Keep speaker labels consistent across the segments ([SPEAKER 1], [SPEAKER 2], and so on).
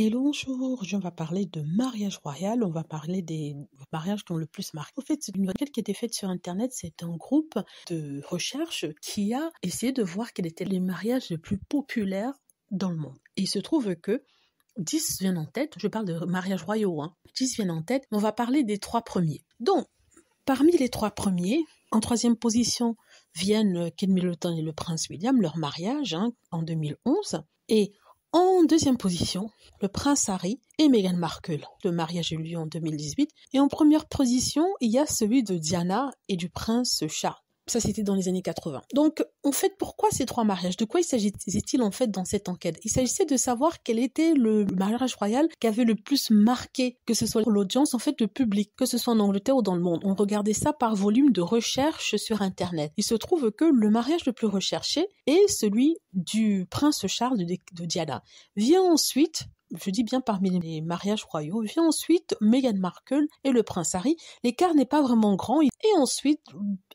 [SPEAKER 1] Hello, bonjour. on va parler de mariage royal. On va parler des mariages qui ont le plus marqué. En fait, une enquête qui a été faite sur Internet. C'est un groupe de recherche qui a essayé de voir quels étaient les mariages les plus populaires dans le monde. Et il se trouve que 10 viennent en tête. Je parle de mariages royaux. Hein. 10 viennent en tête. On va parler des trois premiers. Donc, parmi les trois premiers, en troisième position viennent Kate Middleton et le prince William, leur mariage hein, en 2011. Et en deuxième position, le prince Harry et Meghan Markle. Le mariage a eu lieu en 2018. Et en première position, il y a celui de Diana et du prince Charles. Ça, c'était dans les années 80. Donc, en fait, pourquoi ces trois mariages De quoi il s'agissait-il en fait dans cette enquête Il s'agissait de savoir quel était le mariage royal qui avait le plus marqué, que ce soit l'audience, en fait, le public, que ce soit en Angleterre ou dans le monde. On regardait ça par volume de recherche sur Internet. Il se trouve que le mariage le plus recherché est celui du prince Charles de, de Diana. Vient ensuite je dis bien parmi les mariages royaux, vient ensuite Meghan Markle et le prince Harry. L'écart n'est pas vraiment grand. Et ensuite,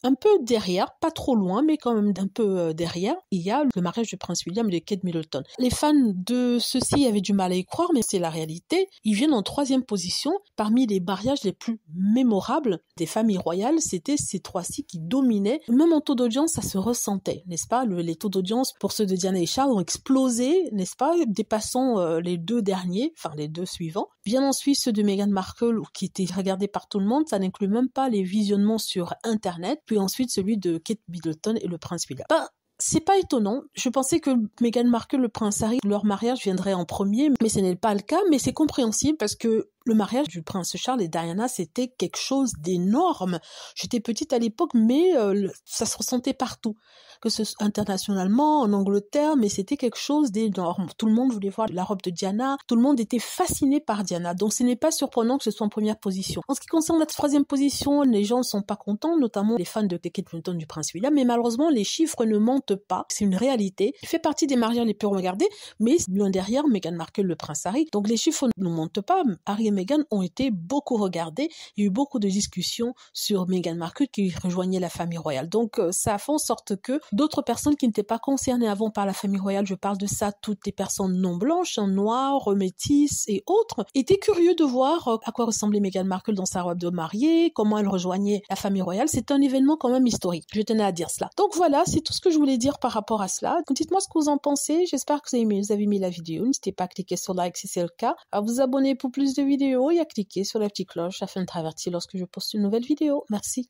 [SPEAKER 1] un peu derrière, pas trop loin, mais quand même un peu euh, derrière, il y a le mariage du prince William et de Kate Middleton. Les fans de ceci avaient du mal à y croire, mais c'est la réalité. Ils viennent en troisième position parmi les mariages les plus mémorables des familles royales. C'était ces trois-ci qui dominaient. Même en taux d'audience, ça se ressentait, n'est-ce pas? les taux d'audience pour ceux de Diana et Charles ont explosé, n'est-ce pas? Dépassant euh, les deux dernier, enfin les deux suivants. Bien ensuite ceux de Meghan Markle, qui était regardé par tout le monde, ça n'inclut même pas les visionnements sur Internet, puis ensuite celui de Kate Middleton et le prince William. Bah, c'est pas étonnant. Je pensais que Meghan Markle, le prince Harry, leur mariage viendrait en premier, mais ce n'est pas le cas. Mais c'est compréhensible parce que le mariage du prince Charles et Diana, c'était quelque chose d'énorme. J'étais petite à l'époque, mais euh, ça se ressentait partout, que ce soit internationalement, en Angleterre, mais c'était quelque chose d'énorme. Tout le monde voulait voir la robe de Diana, tout le monde était fasciné par Diana, donc ce n'est pas surprenant que ce soit en première position. En ce qui concerne la troisième position, les gens ne sont pas contents, notamment les fans de Kate Middleton du prince William, mais malheureusement, les chiffres ne mentent pas, c'est une réalité. Il fait partie des mariages les plus regardés, mais loin derrière, Meghan Markle, le prince Harry, donc les chiffres ne mentent pas. Harry Meghan ont été beaucoup regardées Il y a eu beaucoup de discussions sur Meghan Markle qui rejoignait la famille royale. Donc euh, ça a fait en sorte que d'autres personnes qui n'étaient pas concernées avant par la famille royale, je parle de ça, toutes les personnes non blanches, hein, noires, métisses et autres, étaient curieux de voir euh, à quoi ressemblait Meghan Markle dans sa robe de mariée, comment elle rejoignait la famille royale. C'est un événement quand même historique. Je tenais à dire cela. Donc voilà, c'est tout ce que je voulais dire par rapport à cela. Dites-moi ce que vous en pensez. J'espère que vous aimé, vous avez aimé la vidéo. N'hésitez pas à cliquer sur like si c'est le cas, à vous abonner pour plus de vidéos et à cliquer sur la petite cloche afin de traverser lorsque je poste une nouvelle vidéo. Merci.